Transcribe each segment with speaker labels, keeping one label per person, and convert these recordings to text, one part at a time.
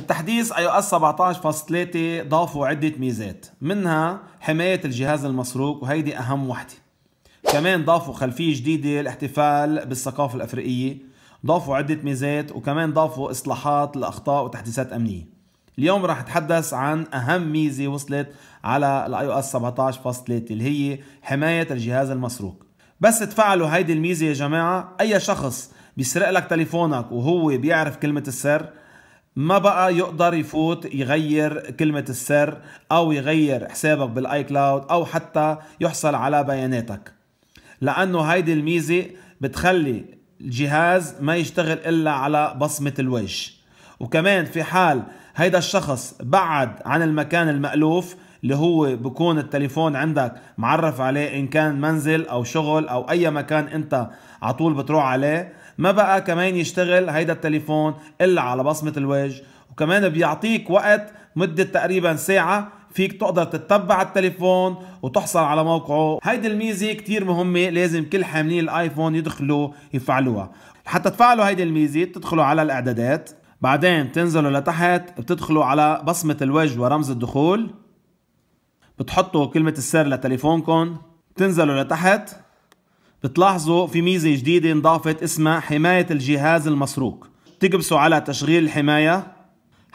Speaker 1: التحديث اي او اس 17.3 ضافوا عدة ميزات منها حماية الجهاز المسروق وهيدي اهم وحدة كمان ضافوا خلفية جديدة الاحتفال بالثقافة الافريقية ضافوا عدة ميزات وكمان ضافوا اصلاحات لاخطاء وتحديثات امنية اليوم رح نتحدث عن اهم ميزة وصلت على الاي او اس 17.3 اللي هي حماية الجهاز المسروق بس تفعلوا هيدي الميزة يا جماعة اي شخص بيسرق لك تليفونك وهو بيعرف كلمة السر ما بقى يقدر يفوت يغير كلمة السر أو يغير حسابك بالآي كلاود أو حتى يحصل على بياناتك لأنه هيدي الميزة بتخلي الجهاز ما يشتغل إلا على بصمة الوجه وكمان في حال هيدا الشخص بعد عن المكان المألوف اللي هو بكون التليفون عندك معرف عليه ان كان منزل او شغل او اي مكان انت على طول بتروح عليه ما بقى كمان يشتغل هيدا التليفون الا على بصمه الوجه وكمان بيعطيك وقت مده تقريبا ساعه فيك تقدر تتبع التليفون وتحصل على موقعه هيدي الميزه كتير مهمه لازم كل حاملين الايفون يدخلوا يفعلوها حتى تفعلوا هيدي الميزه تدخلوا على الاعدادات بعدين تنزلوا لتحت بتدخلوا على بصمه الوجه ورمز الدخول بتحطوا كلمة السر لتليفونكم بتنزلوا لتحت بتلاحظوا في ميزة جديدة انضافت اسمها حماية الجهاز المسروق تكبسوا على تشغيل الحماية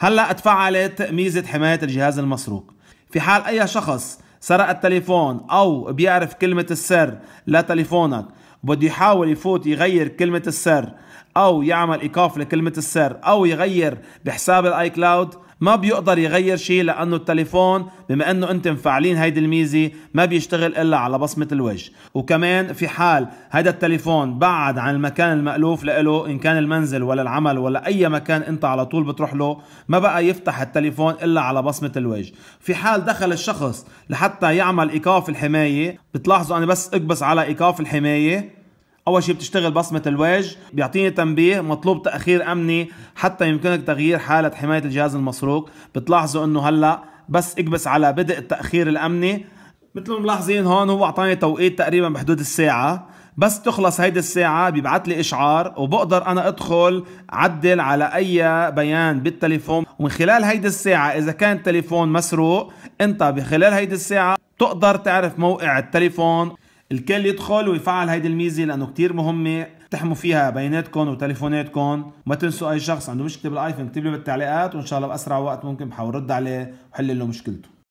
Speaker 1: هلأ اتفعلت ميزة حماية الجهاز المسروق في حال أي شخص سرق التليفون أو بيعرف كلمة السر لتليفونك بده يحاول يفوت يغير كلمة السر أو يعمل إيقاف لكلمة السر أو يغير بحساب الآي كلاود ما بيقدر يغير شيء لانه التليفون بما انه انت مفعلين هيدي الميزه ما بيشتغل الا على بصمه الوجه وكمان في حال هذا التليفون بعد عن المكان المألوف له ان كان المنزل ولا العمل ولا اي مكان انت على طول بتروح له ما بقى يفتح التليفون الا على بصمه الوجه في حال دخل الشخص لحتى يعمل ايقاف الحمايه بتلاحظوا انا بس اكبس على ايقاف الحمايه اول شيء بتشتغل بصمه الوجه بيعطيني تنبيه مطلوب تاخير امني حتى يمكنك تغيير حاله حمايه الجهاز المسروق بتلاحظوا انه هلا بس اكبس على بدء التاخير الامني مثل ما ملاحظين هون هو اعطاني توقيت تقريبا بحدود الساعه بس تخلص هيدي الساعة بيبعت لي إشعار وبقدر أنا أدخل عدل على أي بيان بالتليفون ومن خلال هيدي الساعة إذا كان التليفون مسروق أنت بخلال هيدي الساعة تقدر تعرف موقع التليفون الكل يدخل ويفعل هيدي الميزه لانه كثير مهمه تحموا فيها بياناتكم وتليفوناتكم وما تنسوا اي شخص عنده مشكله بالايفون اكتب لي بالتعليقات وان شاء الله باسرع وقت ممكن بحاول رد عليه وحل له مشكلته